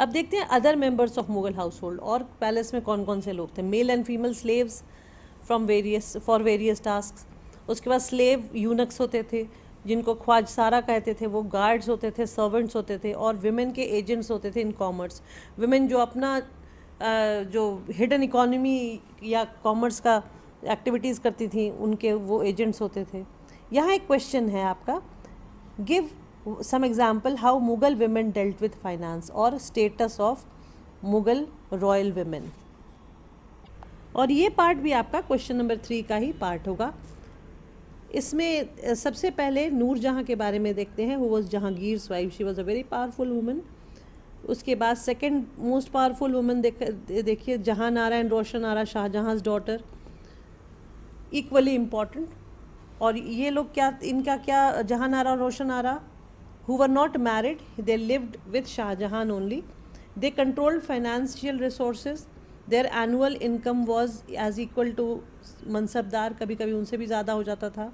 अब देखते हैं other members of Mughal household और पैलेस में कौन कौन से लोग थे male and female slaves from various for various task उसके बाद स्लेव यूनक्स होते थे जिनको ख्वाज सारा कहते थे वो गार्ड्स होते थे सर्वेंट्स होते थे और वेमेन के एजेंट्स होते थे इन कॉमर्स विमेन जो अपना जो हिडन इकोनमी या कॉमर्स का एक्टिविटीज़ करती थी उनके वो एजेंट्स होते थे यहाँ एक क्वेश्चन है आपका give some example how Mughal women dealt with finance और status of Mughal royal women और ये पार्ट भी आपका क्वेश्चन नंबर थ्री का ही पार्ट होगा इसमें सबसे पहले नूर जहाँ के बारे में देखते हैं who was Jahangir wife she was a very powerful women उसके बाद सेकेंड मोस्ट पावरफुल वुमेन देख देखिए जहाँ नारायण Roshan Ara Shahjahan daughter equally important और ये लोग क्या इनका क्या जहाँ नारा रोशन आरा who were not married, they lived with Shah Jahan only. They controlled financial resources. Their annual income was as equal to मनसबदार कभी कभी उनसे भी ज़्यादा हो जाता था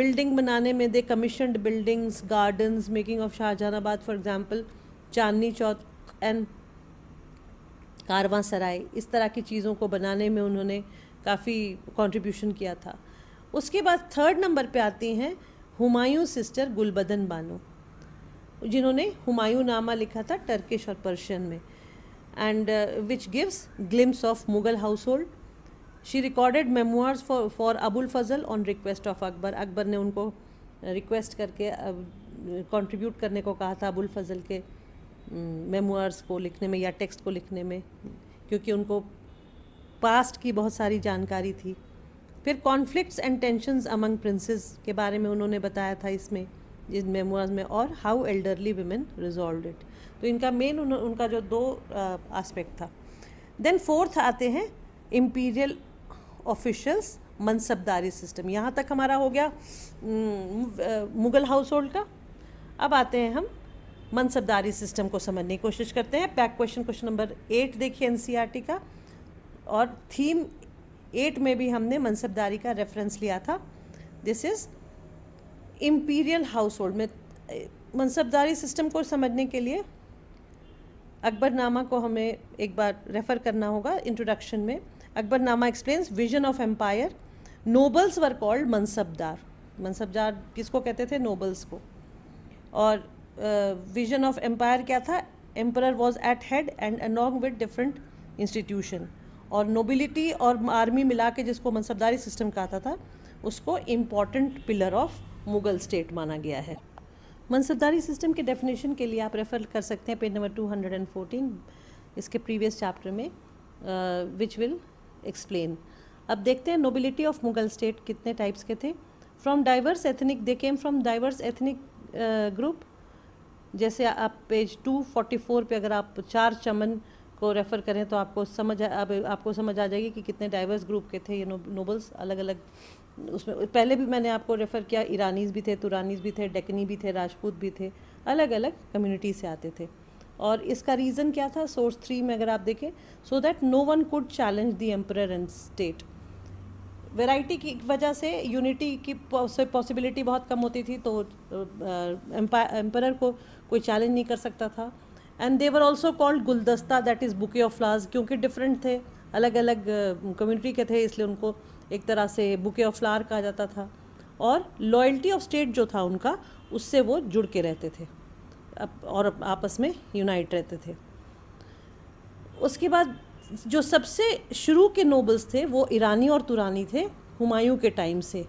बिल्डिंग बनाने में they commissioned buildings gardens making of Shahjahanabad for example Chandni Chowk and caravanserai इस तरह की चीज़ों को बनाने में उन्होंने काफ़ी कॉन्ट्रीब्यूशन किया था उसके बाद थर्ड नंबर पे आती हैं हुमायूं सिस्टर गुलबदन बानो जिन्होंने हुमायूं नामा लिखा था टर्किश और पर्शियन में and which gives glimpse of Mughal household she recorded memoirs for for Abul Fazl on request of Akbar Akbar ने उनको रिक्वेस्ट uh, करके कंट्रीब्यूट uh, करने को कहा था अबुल फजल के मेमोर्स um, को लिखने में या टेक्स्ट को लिखने में क्योंकि उनको पास्ट की बहुत सारी जानकारी थी फिर conflicts and tension among princes के बारे में उन्होंने बताया था इसमें इन मेमोर्स में और how elderly women resolve it तो इनका मेन उनका जो दो आस्पेक्ट था देन फोर्थ आते हैं इम्पीरियल ऑफिशल्स मनसबदारी सिस्टम यहाँ तक हमारा हो गया मुग़ल हाउस होल्ड का अब आते हैं हम मनसबदारी सिस्टम को समझने की कोशिश करते हैं back question question number eight देखिए एन e का और थीम एट में भी हमने मनसबदारी का रेफरेंस लिया था this is imperial household में मनसबदारी सिस्टम को समझने के लिए अकबरनामा को हमें एक बार रेफ़र करना होगा इंट्रोडक्शन में Akbarnama explains vision of empire nobles were called mansabdar mansabdar किसको कहते थे नोबल्स को और विजन ऑफ एम्पायर क्या था emperor was at head and along with different institution और नोबिलिटी और आर्मी मिला के जिसको मनसबदारी सिस्टम कहता था उसको important pillar of Mughal state माना गया है मनसबदारी सिस्टम के डेफिनेशन के लिए आप रेफ़र कर सकते हैं पेज नंबर 214 इसके प्रीवियस चैप्टर में विच विल एक्सप्लेन अब देखते हैं नोबिलिटी ऑफ मुगल स्टेट कितने टाइप्स के थे from diverse ethnic they came from diverse ethnic group जैसे आप पेज 244 पे अगर आप चार चमन को रेफ़र करें तो आपको समझ अब आपको समझ आ जाएगी कि कितने डाइवर्स ग्रुप के थे ये नो, नोबल्स अलग अलग उसमें पहले भी मैंने आपको रेफ़र किया ईरानीज़ भी थे तुरानीज़ भी थे डेकनी भी थे राजपूत भी थे अलग अलग कम्युनिटी से आते थे और इसका रीज़न क्या था सोर्स थ्री में अगर आप देखें so that no one could challenge the emperor and state variety की वजह से यूनिटी की पॉसिबिलिटी बहुत कम होती थी तो एम्पायर को कोई चैलेंज नहीं कर सकता था एंड देवर ऑल्सो कॉल्ड गुलदस्ता that is bouquet of flowers क्योंकि डिफरेंट थे अलग अलग कम्युनिटी के थे इसलिए उनको एक तरह से बुके ऑफ फ्लावर कहा जाता था और लॉयल्टी ऑफ स्टेट जो था उनका उससे वो जुड़ के रहते थे और आपस में यूनाइट रहते थे उसके बाद जो सबसे शुरू के नोबल्स थे वो ईरानी और तुरानी थे हुमायूं के टाइम से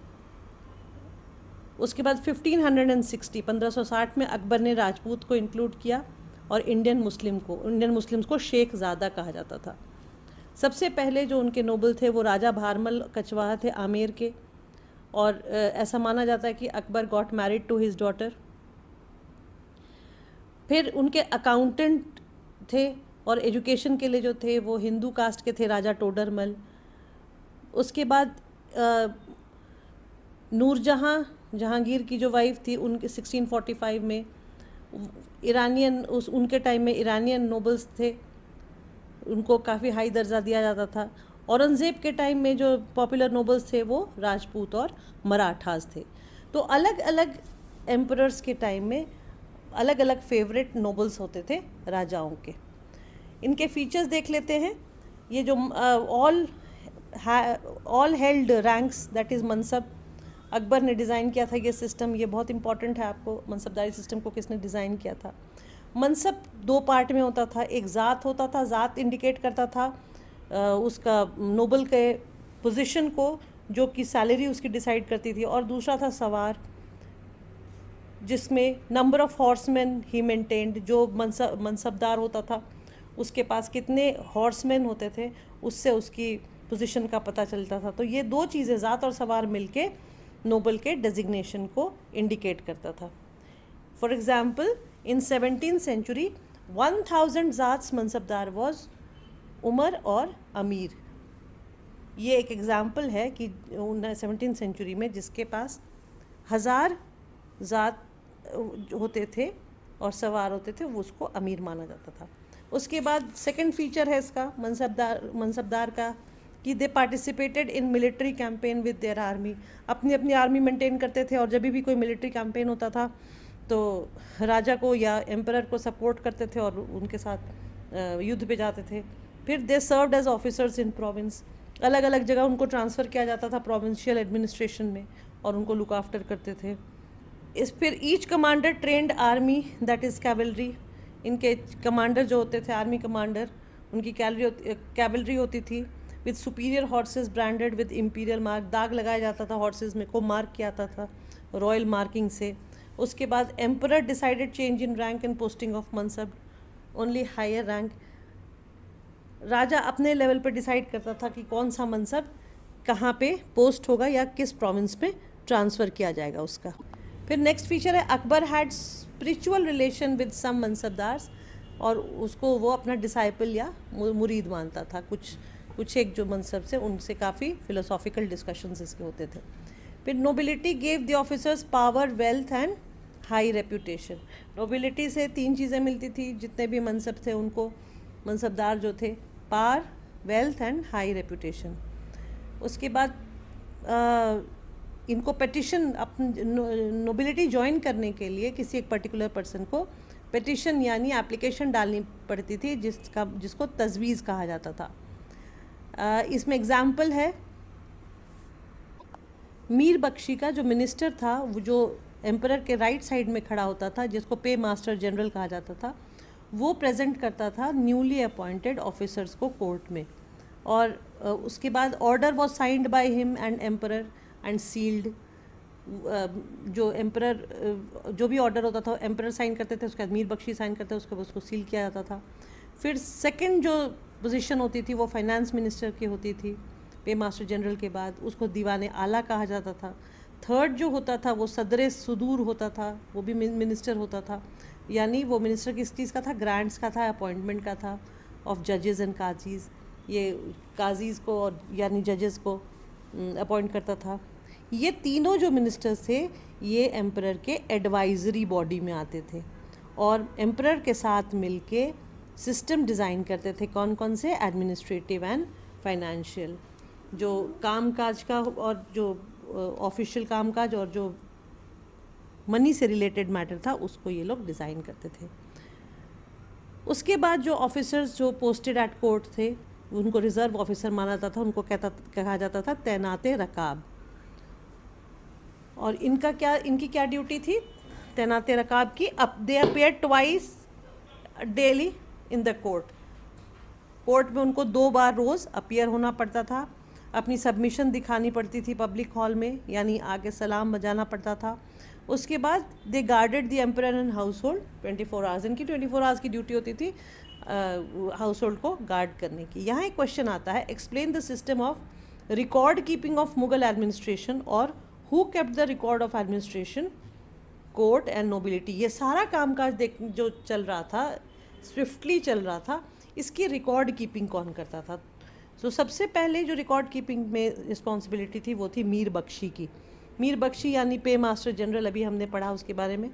उसके बाद 1560 1560 में अकबर ने राजपूत को इंक्लूड किया और इंडियन मुस्लिम को इंडियन मुस्लिम्स को शेख ज्यादा कहा जाता था सबसे पहले जो उनके नोबल थे वो राजा भारमल कचवाहा थे आमेर के और ऐसा माना जाता है कि Akbar got married to his daughter फिर उनके अकाउंटेंट थे और एजुकेशन के लिए जो थे वो हिंदू कास्ट के थे राजा टोडरमल उसके बाद नूरजहाँ जहांगीर की जो वाइफ थी उनके 1645 में ईरानियन उस उनके टाइम में ईरानियन नोबल्स थे उनको काफ़ी हाई दर्जा दिया जाता था औरंगज़ेब के टाइम में जो पॉपुलर नोबल्स थे वो राजपूत और मराठास थे तो अलग अलग एम्परर्स के टाइम में अलग अलग फेवरेट नोबल्स होते थे राजाओं के इनके फीचर्स देख लेते हैं ये जो all all held ranks that is mansab Akbar ने डिज़ाइन किया था ये सिस्टम ये बहुत इंपॉर्टेंट है आपको मनसबदारी सिस्टम को किसने डिज़ाइन किया था मनसब दो पार्ट में होता था एक ज़ात होता था ज़ात इंडिकेट करता था उसका नोबल के पोजीशन को जो कि सैलरी उसकी डिसाइड करती थी और दूसरा था सवार जिसमें number of horseman he maintained जो मनसब मनसबदार होता था उसके पास कितने हॉर्समैन होते थे उससे उसकी पोजीशन का पता चलता था तो ये दो चीज़ें ज़ात और सवार मिलके नोबल के डेजिग्नेशन को इंडिकेट करता था for example in seventeen century one thousand zats mansabdar was umara और अमीर ये एक एग्ज़ाम्पल है कि सेवनटीन सेंचुरी में जिसके पास हज़ार ज़ात होते थे और सवार होते थे वो उसको अमीर माना जाता था उसके बाद सेकंड फीचर है इसका मनसबदार मनसबदार का कि they participated in military campaign with their army अपनी अपनी आर्मी मेंटेन करते थे और जब भी कोई मिलिट्री कैंपेन होता था तो राजा को या एम्पर को सपोर्ट करते थे और उनके साथ युद्ध पे जाते थे फिर they served as officers in province अलग अलग जगह उनको ट्रांसफ़र किया जाता था प्रोविंशियल एडमिनिस्ट्रेशन में और उनको लुक आफ्टर करते थे इस फिर each commander trained army that is cavalry इनके कमांडर जो होते थे आर्मी कमांडर उनकी कैलरी होती कैवलरी होती थी with superior horses branded with imperial mark दाग लगाया जाता था हॉर्सेज में को मार्क किया जाता था रॉयल मार्किंग से उसके बाद emperor decided change in rank and posting of mansab only higher rank राजा अपने लेवल पर डिसाइड करता था कि कौन सा मनसब कहाँ पे पोस्ट होगा या किस प्रोविंस में ट्रांसफ़र किया जाएगा उसका फिर नेक्स्ट फीचर है Akbar had spiritual relation with some mansabdars और उसको वो अपना डिसाइपल या मुरीद मानता था कुछ कुछ एक जो मनसब से उनसे काफ़ी फिलोसॉफिकल डिस्कशन इसके होते थे फिर nobility gave the officers power wealth and high reputation nobility से तीन चीज़ें मिलती थी जितने भी मनसब थे उनको मनसबदार जो थे power wealth and high reputation उसके बाद आ, इनको पटिशन अपन नोबिलिटी ज्वाइन करने के लिए किसी एक पर्टिकुलर पर्सन को पटिशन यानी एप्लीकेशन डालनी पड़ती थी जिसका जिसको तजवीज़ कहा जाता था इसमें एग्ज़ाम्पल है मीर बख्शी का जो मिनिस्टर था वो जो एम्पर के राइट साइड में खड़ा होता था जिसको पे मास्टर जनरल कहा जाता था वो प्रेजेंट करता था न्यूली अपॉइंटेड ऑफिसर्स को कोर्ट में और उसके बाद order was signed by him and emperor and sealed जो एम्पर जो भी ऑर्डर होता था एम्पर साइन करते थे उसके बाद मीर बख्शी साइन करते थे उसके बाद उसको सील किया जाता था फिर सेकंड जो पोजीशन होती थी वो फाइनेंस मिनिस्टर की होती थी पे मास्टर जनरल के बाद उसको दीवान आला कहा जाता था थर्ड जो होता था वो सदर सुदूर होता था वो भी मिनिस्टर होता था यानी वो मिनिस्टर किस चीज़ का था ग्रांट्स का था अपॉइंटमेंट का था ऑफ जजेस एंड काजीज़ ये काजीज़ को और यानी जजेस को अपॉइंट करता था ये तीनों जो मिनिस्टर्स थे ये एम्प्रर के एडवाइजरी बॉडी में आते थे और एम्प्रर के साथ मिलके सिस्टम डिज़ाइन करते थे कौन कौन से एडमिनिस्ट्रेटिव एंड फाइनेंशियल जो काम काज का और जो ऑफिशियल काम काज और जो मनी से रिलेटेड मैटर था उसको ये लोग डिज़ाइन करते थे उसके बाद जो ऑफिसर्स जो पोस्टेड एट कोर्ट थे उनको रिज़र्व ऑफिसर माना जाता था उनको कहता कहा जाता था तैनात रकाब और इनका क्या इनकी क्या ड्यूटी थी तैनात रकाब की अप they appear twice daily in the court court में उनको दो बार रोज़ अपियर होना पड़ता था अपनी सबमिशन दिखानी पड़ती थी पब्लिक हॉल में यानी आगे सलाम बजाना पड़ता था उसके बाद they guarded the emperor and household twenty four hours इनकी ट्वेंटी फोर आवर्स की ड्यूटी होती थी हाउस होल्ड को गार्ड करने की यहाँ एक क्वेश्चन आता है explain the system of record keeping of Mughal administration और who kept the record of administration court and nobility ये सारा कामकाज देख जो चल रहा था स्विफ्टली चल रहा था इसकी रिकॉर्ड कीपिंग कौन करता था सो so, सबसे पहले जो रिकॉर्ड कीपिंग में रिस्पॉन्सिबिलिटी थी वो थी मीर बख्शी की मीर बख्शी यानी पे मास्टर जनरल अभी हमने पढ़ा उसके बारे में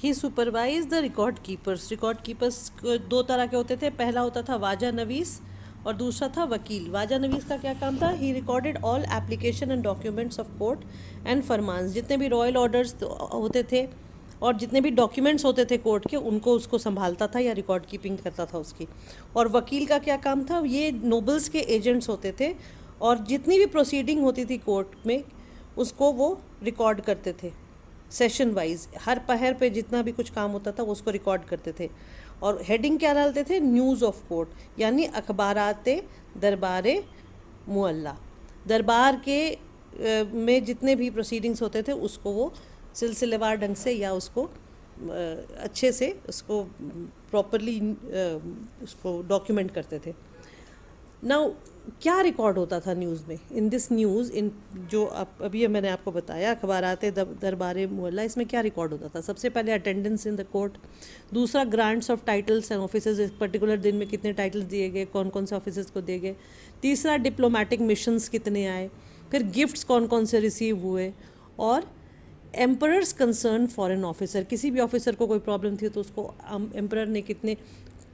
he supervise the record keepers record keepers दो तरह के होते थे पहला होता था वाजा नवीस और दूसरा था वकील वाजा नवीस का क्या काम था he recorded all application and documents of court and farmans जितने भी रॉयल ऑर्डर्स होते थे और जितने भी डॉक्यूमेंट्स होते थे कोर्ट के उनको उसको संभालता था या रिकॉर्ड कीपिंग करता था उसकी और वकील का क्या काम था ये नोबल्स के एजेंट्स होते थे और जितनी भी प्रोसीडिंग होती थी कोर्ट में उसको वो रिकॉर्ड करते थे सेशन वाइज हर पहर पे जितना भी कुछ काम होता था वो उसको रिकॉर्ड करते थे और हेडिंग क्या डालते थे न्यूज़ ऑफ कोर्ट यानी अखबारात दरबार मुअल्ला दरबार के में जितने भी प्रोसीडिंग्स होते थे उसको वो सिलसिलेवार ढंग से या उसको अच्छे से उसको प्रॉपरली उसको डॉक्यूमेंट करते थे नाउ क्या रिकॉर्ड होता था न्यूज़ में इन दिस न्यूज़ इन जो आप अभी मैंने आपको बताया अखबार आते दरबार मोहल्ला इसमें क्या रिकॉर्ड होता था सबसे पहले अटेंडेंस इन द कोर्ट दूसरा grants of titles and office इस पर्टिकुलर दिन में कितने टाइटल्स दिए गए कौन कौन से ऑफिस को दिए गए तीसरा डिप्लोमेटिक मिशंस कितने आए फिर गिफ्ट्स कौन कौन से रिसीव हुए और एम्परर्स कंसर्न फॉरेन ऑफिसर किसी भी ऑफिसर को कोई प्रॉब्लम थी तो उसको एम्पर um, ने कितने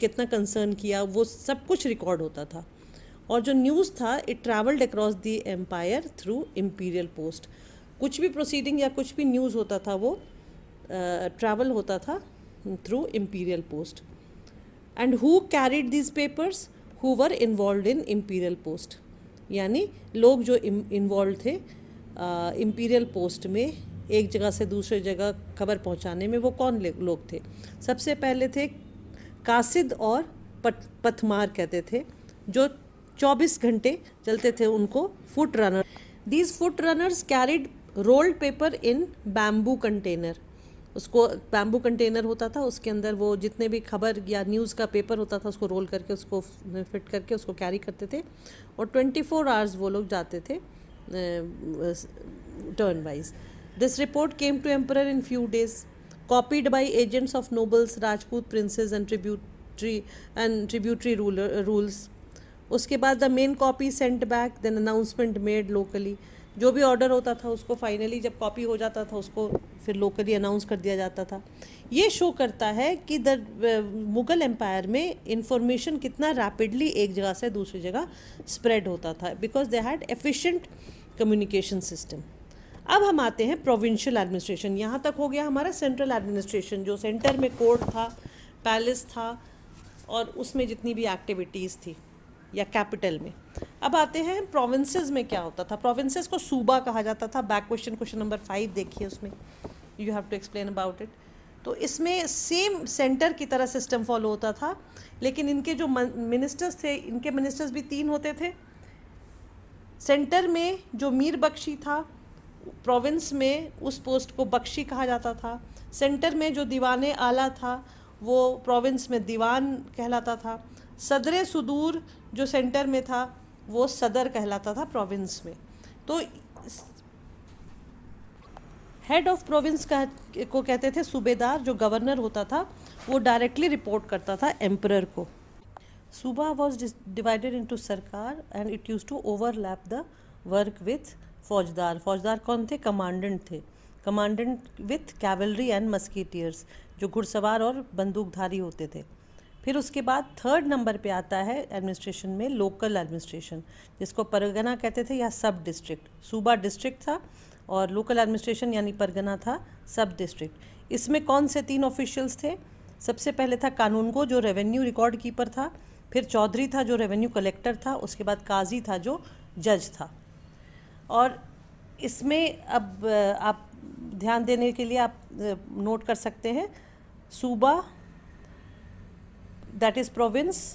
कितना कंसर्न किया वो सब कुछ रिकॉर्ड होता था और जो न्यूज़ था it travelled across the empire through imperial post कुछ भी प्रोसीडिंग या कुछ भी न्यूज़ होता था वो ट्रैवल uh, होता था through imperial post and who carried these papers who were involve in imperial post यानी लोग जो इन्वॉल्व थे इम्पीरियल uh, पोस्ट में एक जगह से दूसरे जगह खबर पहुंचाने में वो कौन लोग थे सबसे पहले थे कासिद और पथमार कहते थे जो 24 घंटे चलते थे उनको foot runner these foot runners carried rolled paper in bamboo container उसको बैम्बू कंटेनर होता था उसके अंदर वो जितने भी खबर या न्यूज़ का पेपर होता था उसको रोल करके उसको फिट करके उसको कैरी करते थे और 24 फोर आवर्स वो लोग जाते थे turn wise this report came to emperor in few days copied by agents of nobles Rajput princes and tributary and tributary rules उसके बाद the main copy sent back then announcement made locally जो भी order होता था उसको finally जब copy हो जाता था उसको फिर लोकली अनाउंस कर दिया जाता था ये शो करता है कि द मुग़ल एम्पायर में इंफॉर्मेशन कितना रैपिडली एक जगह से दूसरी जगह स्प्रेड होता था because they had efficient communication system अब हम आते हैं प्रोविंशियल एडमिनिस्ट्रेशन यहाँ तक हो गया हमारा सेंट्रल एडमिनिस्ट्रेशन जो सेंटर में कोर्ट था पैलेस था और उसमें जितनी भी एक्टिविटीज़ थी या कैपिटल में अब आते हैं प्रोविंसेस में क्या होता था प्रोविंसेस को सूबा कहा जाता था back question question number five देखिए उसमें you have to explain about it तो इसमें सेम सेंटर की तरह सिस्टम फॉलो होता था लेकिन इनके जो मिनिस्टर्स थे इनके मिनिस्टर्स भी तीन होते थे सेंटर में जो मीर बख्शी था प्रोविंस में उस पोस्ट को बख्शी कहा जाता था सेंटर में जो दीवान आला था वो प्रोविंस में दीवान कहलाता था सदर सुदूर जो सेंटर में था वो सदर कहलाता था प्रोविंस में तो हेड ऑफ प्रोविंस कह, को कहते थे सूबेदार जो गवर्नर होता था वो डायरेक्टली रिपोर्ट करता था एम्प्रर को suba was divided into sarkar and it use to overlap the work with faujdar faujdar कौन थे कमांडेंट थे commandant with cavalry and musketeers जो घुड़सवार और बंदूकधारी होते थे फिर उसके बाद थर्ड नंबर पे आता है एडमिनिस्ट्रेशन में लोकल एडमिनिस्ट्रेशन जिसको परगना कहते थे या सब डिस्ट्रिक्ट सूबा डिस्ट्रिक्ट था और लोकल एडमिनिस्ट्रेशन यानी परगना था सब डिस्ट्रिक्ट इसमें कौन से तीन ऑफिशियल्स थे सबसे पहले था कानूनगो जो रेवेन्यू रिकॉर्ड कीपर था फिर चौधरी था जो रेवेन्यू कलेक्टर था उसके बाद काजी था जो जज था और इसमें अब आप ध्यान देने के लिए आप नोट कर सकते हैं सूबा दैट इज़ प्रोविंस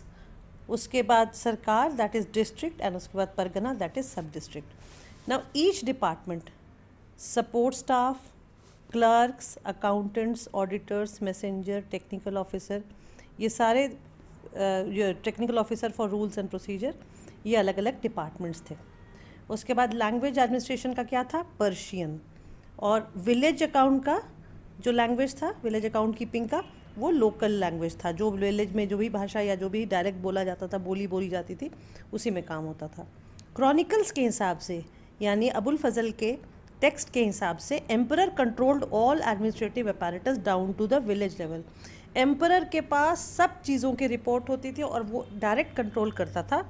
उसके बाद सरकार दैट इज़ डिस्ट्रिक्ट एंड उसके बाद pargana that is sub district now each department support staff clerks accountants auditors messenger technical officer ये सारे technical officer for rules and procedure ये अलग अलग डिपार्टमेंट्स थे उसके बाद लैंग्वेज एडमिनिस्ट्रेशन का क्या था पर्शियन और विलेज अकाउंट का जो लैंग्वेज था विलेज अकाउंट कीपिंग का वो लोकल लैंग्वेज था जो विलेज में जो भी भाषा या जो भी डायरेक्ट बोला जाता था बोली बोली जाती थी उसी में काम होता था क्रॉनिकल्स के हिसाब से यानी अबुल फजल के टेक्स्ट के हिसाब से emperor controlled all administrative apparatus down to the village level emperor के पास सब चीज़ों की रिपोर्ट होती थी और वो डायरेक्ट कंट्रोल करता था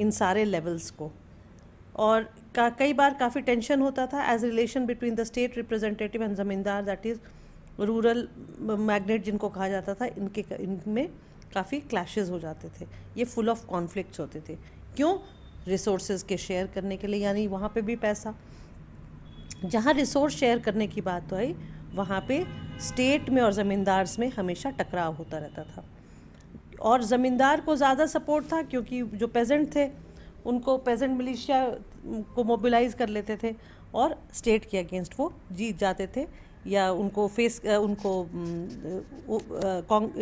इन सारे लेवल्स को और का कई बार काफ़ी टेंशन होता था as relation between the state representative and zamindar that is rural magnate जिनको कहा जाता था इनके इनमें काफ़ी क्लैशेज हो जाते थे ये फुल ऑफ कॉन्फ्लिक्ट्स होते थे क्यों रिसोर्स के शेयर करने के लिए यानी वहाँ पे भी पैसा जहाँ रिसोर्स शेयर करने की बात आई वहाँ पे स्टेट में और ज़मींदार्स में हमेशा टकराव होता रहता था और ज़मींदार को ज़्यादा सपोर्ट था क्योंकि जो पेजेंट थे उनको पेजेंट मिलिशिया को मोबिलाइज कर लेते थे और स्टेट के अगेंस्ट वो जीत जाते थे या उनको फेस उनको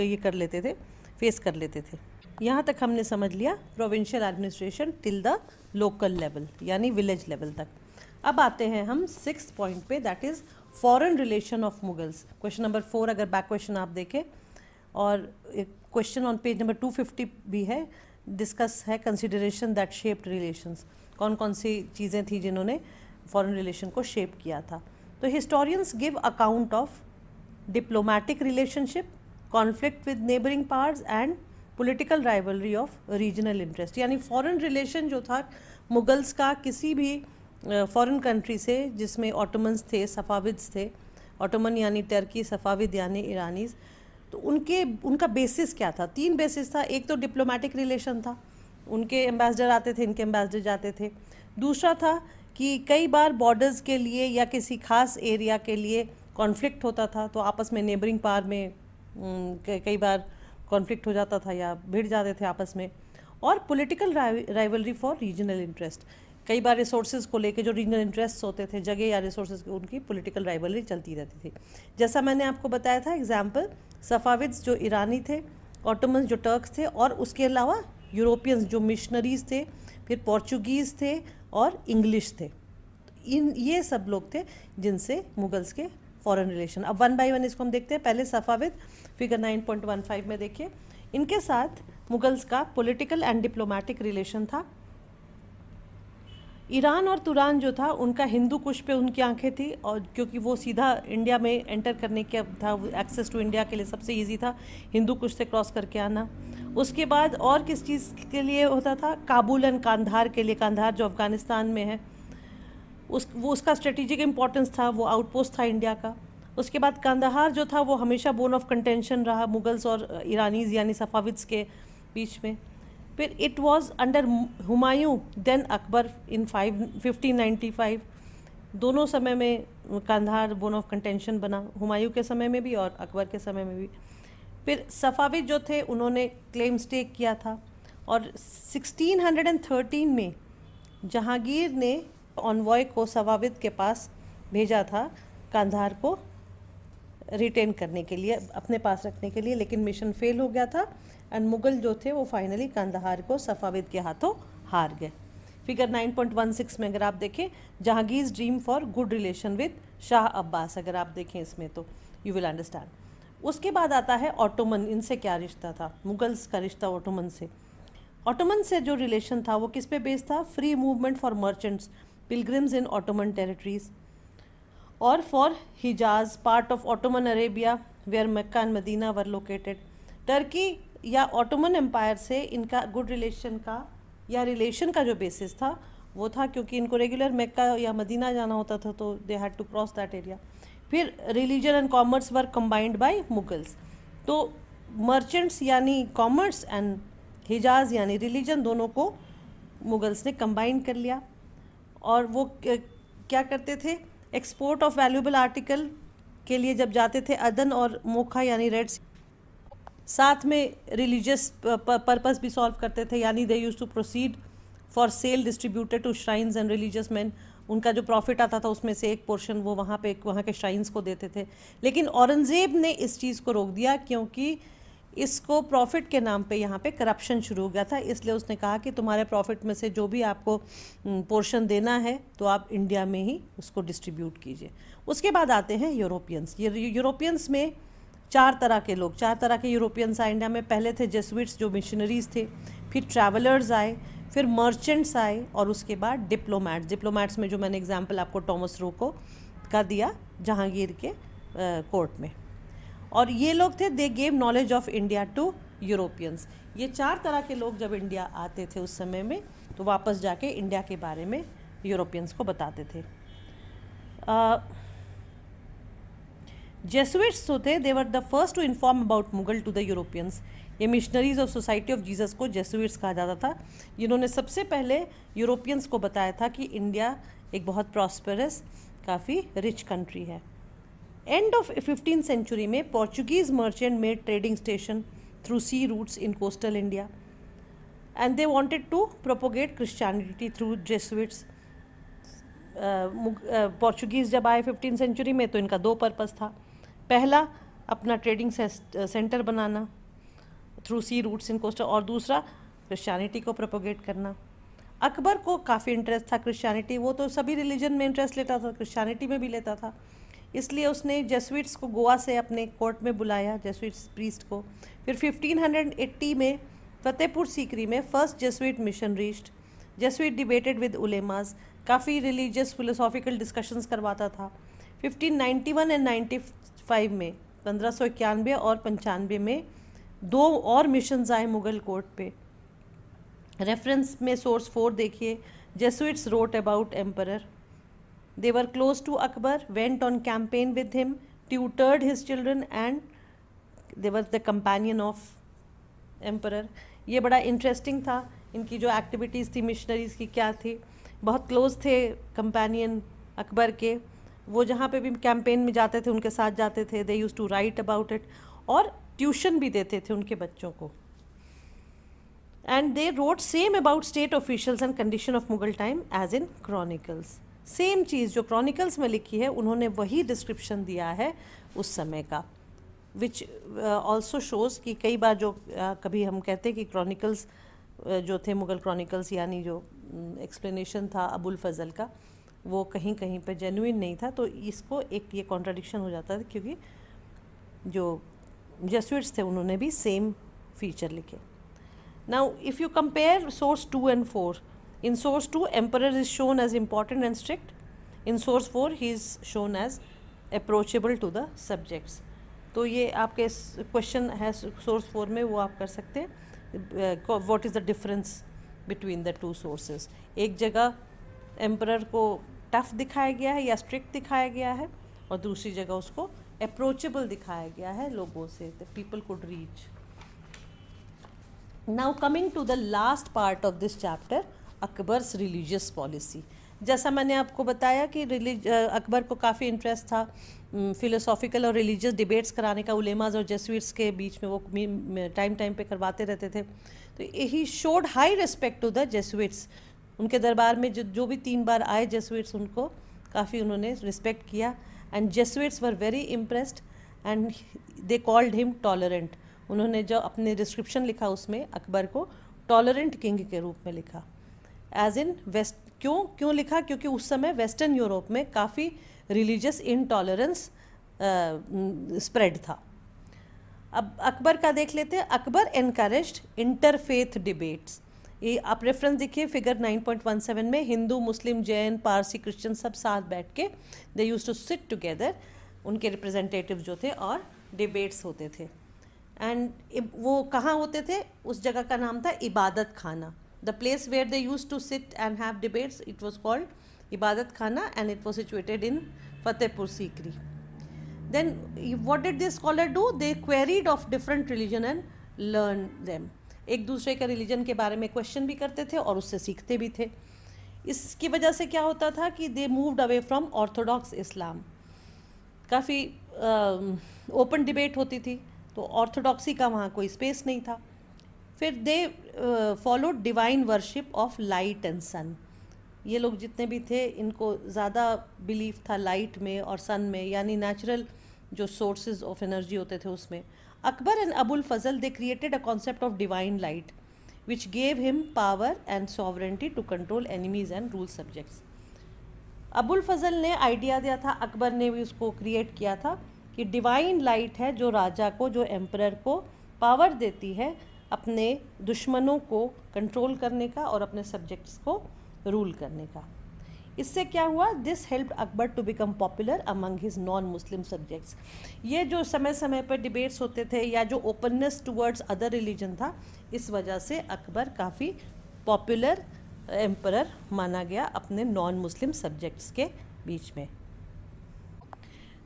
ये कर लेते थे फेस कर लेते थे यहाँ तक हमने समझ लिया provincial administration till the local level यानी विलेज लेवल तक अब आते हैं हम सिक्स पॉइंट पे that is foreign relation of Mughals question number four अगर बैक क्वेश्चन आप देखें और क्वेश्चन on page number two fifty भी है डिस्कस है कंसिडरेशन दैट शेप्ड रिलेशंस कौन कौन सी चीज़ें थी जिन्होंने फॉरेन रिलेशन को शेप किया था तो historians give account of diplomatic relationship conflict with neighbouring powers and political rivalry of regional interest यानी फॉरेन रिलेशन जो था मुगल्स का किसी भी फॉरेन कंट्री से जिसमें ऑटोमन्स थे सफ़ाविद्स थे ऑटोमन यानी टर्की सफ़ाविद यानी ईरानीज़ तो उनके उनका बेसिस क्या था तीन बेसिस था एक तो डिप्लोमेटिक रिलेशन था उनके एम्बेसडर आते थे इनके एम्बेसडर जाते थे दूसरा था कि कई बार बॉर्डर्स के लिए या किसी खास एरिया के लिए कॉन्फ्लिक्ट होता था तो आपस में नेबरिंग पार में कई बार कॉन्फ्लिक्ट हो जाता था या भिड़ जाते थे आपस में और political rivalry for regional interest कई बार रिसोर्सेज को लेकर जो रीजनल इंटरेस्ट होते थे जगह या रिसोर्सेज उनकी पॉलिटिकल राइवलरी चलती रहती थी जैसा मैंने आपको बताया था एग्जाम्पल सफ़ाविद्स जो ईरानी थे ऑटोमन्स जो टर्क्स थे और उसके अलावा यूरोपियंस जो मिशनरीज थे फिर पोर्चुगीज़ थे और इंग्लिश थे तो इन ये सब लोग थे जिनसे मुगल्स के फॉरेन रिलेशन अब वन बाय वन इसको हम देखते हैं पहले सफ़ाविद फिगर 9.15 में देखिए इनके साथ मुगल्स का पॉलिटिकल एंड डिप्लोमेटिक रिलेशन था ईरान और तुरान जो था उनका हिंदू कुश पे उनकी आंखें थी और क्योंकि वो सीधा इंडिया में एंटर करने के था एक्सेस टू इंडिया के लिए सबसे इजी था हिंदू कुश से क्रॉस करके आना उसके बाद और किस चीज़ के लिए होता था काबुल एंड कांधार के लिए कांधार जो अफ़गानिस्तान में है उस वो उसका स्ट्रेटिजिक इम्पोर्टेंस था वो आउटपोस्ट था इंडिया का उसके बाद कांधार जो था वो हमेशा बोन ऑफ कंटेंशन रहा मुगल्स और ईरानीज़ यानी सफ़ाविद्स के बीच में फिर it was under Humayun then Akbar in five fifteen ninety five दोनों समय में कंधार बोन ऑफ कंटेंशन बना हुमायूं के समय में भी और अकबर के समय में भी फिर सफ़ाविद जो थे उन्होंने क्लेम स्टेक किया था और 1613 में जहांगीर ने ऑनवॉय को सवाविद के पास भेजा था कंधार को रिटेन करने के लिए अपने पास रखने के लिए लेकिन मिशन फेल हो गया था एंड मुगल जो थे वो फाइनली कंदहार को सफ़ाविद के हाथों हार गए फिगर 9.16 में अगर आप देखें जहांगीर dream for good relation with Shah Abbas अगर आप देखें इसमें तो यू विल अंडरस्टैंड उसके बाद आता है ऑटोमन इनसे क्या रिश्ता था मुगल्स का रिश्ता ऑटोमन से ऑटोमन से जो रिलेशन था वो किस पे बेस्ड था free movement for merchants pilgrims in Ottoman territories और for Hijaz part of Ottoman Arabia where Mecca and Medina were located Turkey या ऑटोमन एम्पायर से इनका गुड रिलेशन का या रिलेशन का जो बेसिस था वो था क्योंकि इनको रेगुलर मक्का या मदीना जाना होता था तो they had to cross that area फिर religion and commerce were combined by Mughals तो मर्चेंट्स यानी कॉमर्स एंड हिजाज यानी रिलीजन दोनों को मुगल्स ने कम्बाइंड कर लिया और वो क्या करते थे एक्सपोर्ट ऑफ वैल्यूबल आर्टिकल के लिए जब जाते थे अदन और मोखा यानी रेड साथ में रिलीजियस पर्पस भी सॉल्व करते थे यानी they use to proceed for sale distributed to shrines and religious man उनका जो प्रॉफिट आता था उसमें से एक पोर्शन वो वहाँ पे वहाँ के श्राइन्स को देते थे लेकिन औरंगज़ेब ने इस चीज़ को रोक दिया क्योंकि इसको प्रॉफिट के नाम पे यहाँ पे करप्शन शुरू हो गया था इसलिए उसने कहा कि तुम्हारे प्रॉफिट में से जो भी आपको पोर्शन देना है तो आप इंडिया में ही उसको डिस्ट्रीब्यूट कीजिए उसके बाद आते हैं यूरोपियंस यूरोपियंस में चार तरह के लोग चार तरह के यूरोपियंस आए इंडिया में पहले थे जेसुइट्स जो मिशनरीज थे फिर ट्रैवलर्स आए फिर मर्चेंट्स आए और उसके बाद डिप्लोमैट्स डिप्लोमैट्स में जो मैंने एग्जाम्पल आपको टॉमस रो को का दिया जहांगीर के कोर्ट में और ये लोग थे they gave knowledge of India to Europeans ये चार तरह के लोग जब इंडिया आते थे उस समय में तो वापस जाके इंडिया के बारे में यूरोपियंस को बताते थे आ, जेसुइट्स जो थे they were the first to inform about Mughal to the Europeans ये missionaries of society of Jesus को जेसुइट्स कहा जाता था जिन्होंने सबसे पहले यूरोपियंस को बताया था कि इंडिया एक बहुत प्रॉस्परस काफ़ी रिच कंट्री है एंड ऑफ फिफ्टीन सेंचुरी में Portuguese merchant made trading station through sea routes in coastal India and they wanted to propagate Christianity through Jesuits Portuguese जब आए फिफ्टीन सेंचुरी में तो इनका दो पर्पज़ था पहला अपना ट्रेडिंग सेंटर बनाना through sea routes in coastal और दूसरा क्रिश्चियनिटी को प्रोपोगेट करना अकबर को काफ़ी इंटरेस्ट था क्रिश्चियनिटी वो तो सभी रिलीजन में इंटरेस्ट लेता था क्रिश्चियनिटी में भी लेता था इसलिए उसने जेसविट्स को गोवा से अपने कोर्ट में बुलाया जेसविट्स प्रीस्ट को फिर 1580 में फतेहपुर सीकरी में first Jesuit mission reached Jesuit debated with उलेमाज काफ़ी रिलीजियस फिलोसॉफिकल डिस्कशंस करवाता था 1591 एंड फाइव में पंद्रह सौ इक्यानवे और पंचानवे में दो और मिशन आए मुगल कोर्ट पे रेफरेंस में सोर्स फोर देखिए Jesuits wrote about emperor they were close to Akbar went on campaign with him tutored his children and they were the companion of emperor ये बड़ा इंटरेस्टिंग था इनकी जो एक्टिविटीज़ थी मिशनरीज़ की क्या थी बहुत क्लोज थे कंपेनियन अकबर के वो जहाँ पे भी कैंपेन में जाते थे उनके साथ जाते थे they use to write about it और ट्यूशन भी देते थे उनके बच्चों को and they wrote same about state officials and condition of Mughal time as in chronicles same चीज़ जो क्रॉनिकल्स में लिखी है उन्होंने वही डिस्क्रिप्शन दिया है उस समय का विच ऑल्सो शोज़ कि कई बार जो uh, कभी हम कहते हैं कि क्रॉनिकल्स uh, जो थे मुगल क्रॉनिकल्स यानी जो एक्सप्लेनेशन mm, था अबुल फजल का वो कहीं कहीं पे जेनुइन नहीं था तो इसको एक ये कॉन्ट्राडिक्शन हो जाता था क्योंकि जो जसविट्स थे उन्होंने भी सेम फीचर लिखे now if you compare source two and four in source two emperor is shown as important and strict in source four he is shown as approachable to the subjects तो ये आपके question है source four में वो आप कर सकते हैं what is the difference between the two sources एक जगह एम्पर को टफ दिखाया गया है या स्ट्रिक्ट दिखाया गया है और दूसरी जगह उसको अप्रोचेबल दिखाया गया है लोगों से the people could reach now coming to the last part of this chapter Akbar's religious policy जैसा मैंने आपको बताया कि रिलीज अकबर को काफ़ी इंटरेस्ट था फिलोसॉफिकल और रिलीजियस डिबेट्स कराने का उलेमाज और जेसविट्स के बीच में वो टाइम टाइम पे करवाते रहते थे तो he showed high respect to the Jesuits उनके दरबार में जो जो भी तीन बार आए जेसुइट्स उनको काफ़ी उन्होंने रिस्पेक्ट किया and Jesuits were very impressed and they called him tolerant उन्होंने जो अपने डिस्क्रिप्शन लिखा उसमें अकबर को टॉलरेंट किंग के रूप में लिखा एज इन वेस्ट क्यों क्यों लिखा क्योंकि उस समय वेस्टर्न यूरोप में काफ़ी रिलीजियस इनटॉलरेंस स्प्रेड था अब अकबर का देख लेते हैं अकबर इनकरेज इंटरफेथ डिबेट्स ये आप रेफरेंस देखिए फिगर 9.17 में हिंदू मुस्लिम जैन पारसी क्रिश्चियन सब साथ बैठ के they use to sit together उनके रिप्रेजेंटेटिव जो थे और डिबेट्स होते थे एंड वो कहाँ होते थे उस जगह का नाम था Ibadat Khana the place where they use to sit and have debates it was called Ibadat Khana and it was situated in Fatehpur Sikri then what did this scholar do they queried of different religion and learn them एक दूसरे के religion के बारे में question भी करते थे और उससे सीखते भी थे इसकी वजह से क्या होता था कि they moved away from orthodox Islam काफ़ी ओपन डिबेट होती थी तो ऑर्थोडॉक्सी का वहाँ कोई स्पेस नहीं था फिर they follow divine worship of light and sun ये लोग जितने भी थे इनको ज़्यादा बिलीव था लाइट में और सन में यानी नेचुरल जो सोर्सेज ऑफ एनर्जी होते थे उसमें Akbar and Abul Fazl they created a concept of divine light which gave him power and sovereignty to control enemies and rule subjects. Abul फजल ने आइडिया दिया था अकबर ने भी उसको क्रिएट किया था कि डिवाइन लाइट है जो राजा को जो एम्प्रर को पावर देती है अपने दुश्मनों को कंट्रोल करने का और अपने सब्जेक्ट्स को रूल करने का इससे क्या हुआ this help Akbar to become popular among his non Muslim subjects ये जो समय समय पर डिबेट्स होते थे या जो ओपननेस टूवर्ड्स अदर रिलीजन था इस वजह से अकबर काफ़ी पॉपुलर एम्पर माना गया अपने नॉन मुस्लिम सब्जेक्ट्स के बीच में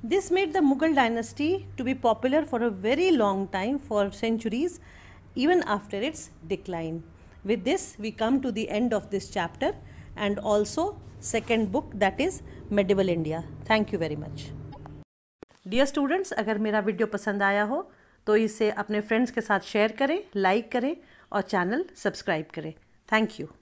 this made the Mughal dynasty to be popular for a very long time for centuries even after its decline with this we come to the end of this chapter and also second book that is medieval India thank you very much dear students अगर मेरा video पसंद आया हो तो इसे अपने friends के साथ शेयर करें लाइक करें और चैनल सब्सक्राइब करें थैंक यू